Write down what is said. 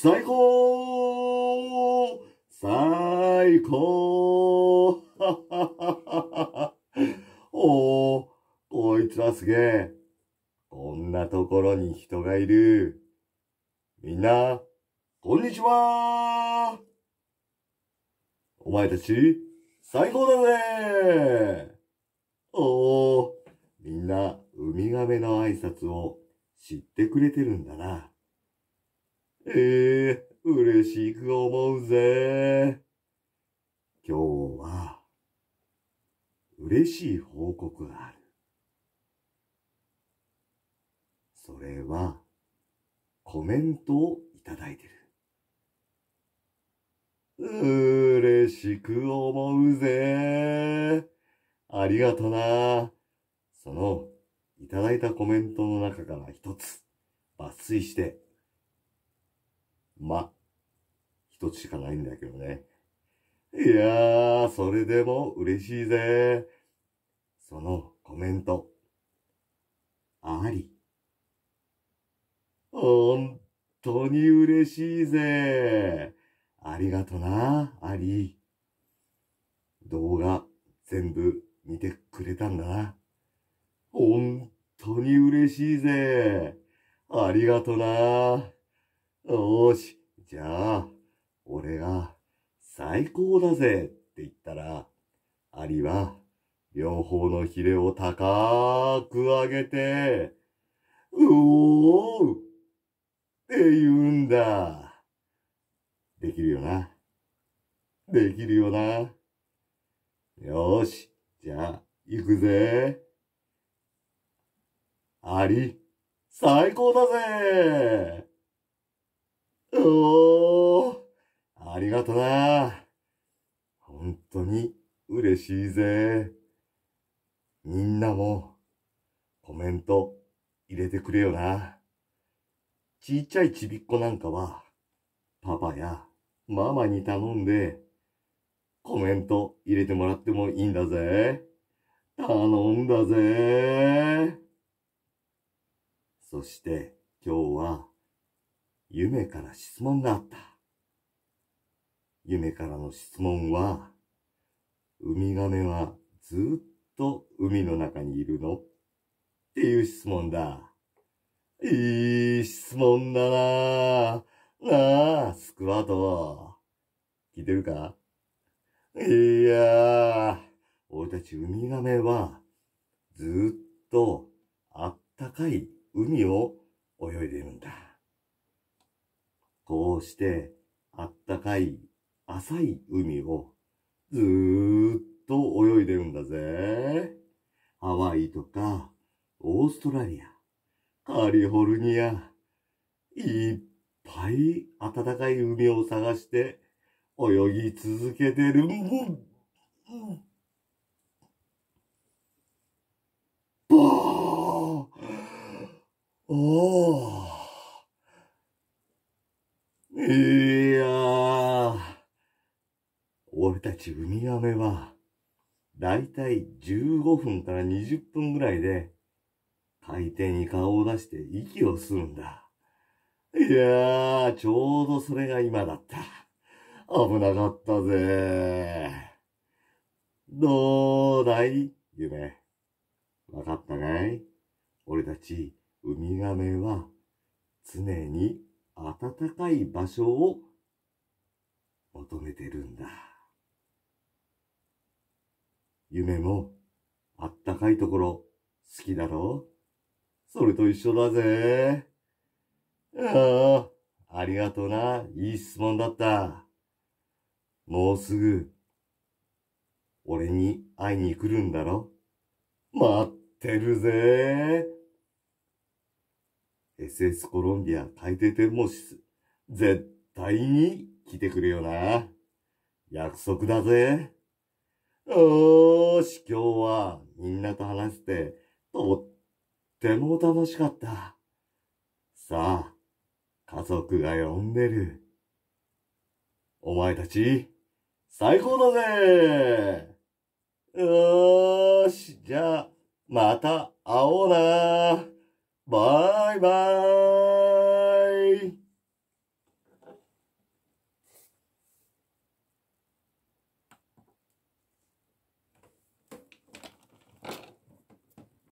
最高最高 おお、こいつはすげえ。こんなところに人がいる。みんな、こんにちはお前たち、最高だぜおお、みんな、ウミガメの挨拶を知ってくれてるんだな。ええー、嬉しく思うぜ。今日は、嬉しい報告がある。それは、コメントをいただいてる。嬉しく思うぜ。ありがとな。その、いただいたコメントの中から一つ、抜粋してま、一つしかないんだけどね。いやー、それでも嬉しいぜ。そのコメント。あり。本当に嬉しいぜ。ありがとな、あり。動画全部見てくれたんだな。本当に嬉しいぜ。ありがとな。よーし、じゃあ、俺が最高だぜって言ったら、アリは両方のヒレを高く上げて、うおーって言うんだ。できるよな。できるよな。よし、じゃあ、行くぜ。アリ、最高だぜとう。ありがとな。本当に嬉しいぜ。みんなもコメント入れてくれよな。ちっちゃいちびっこなんかはパパやママに頼んでコメント入れてもらってもいいんだぜ。頼んだぜ。そして今日は夢から質問があった。夢からの質問は、ウミガメはずっと海の中にいるのっていう質問だ。いい質問だなぁ。なあ、スクワット。聞いてるかいやぁ、俺たちウミガメは、ずっとあったかい海を泳いでいるんだ。こうしてあったかい浅い海をずーっと泳いでるんだぜ。ハワイとかオーストラリア、カリフォルニア、いっぱい暖かい海を探して泳ぎ続けてる。ばあおーいやー、俺たちウミガメは、だいたい15分から20分ぐらいで、海底に顔を出して息を吸うんだ。いやー、ちょうどそれが今だった。危なかったぜ。どうだい夢。わかったかい俺たち、ウミガメは、常に暖かい場所を求めてるんだ。夢もあったかいところ好きだろそれと一緒だぜ。ああ、ありがとうな。いい質問だった。もうすぐ、俺に会いに来るんだろ待ってるぜ。SS コロンビア海底天文室、絶対に来てくれよな。約束だぜ。よーし、今日はみんなと話して、とっても楽しかった。さあ、家族が呼んでる。お前たち、最高だぜよーし、じゃあ、また会おうなバイバイ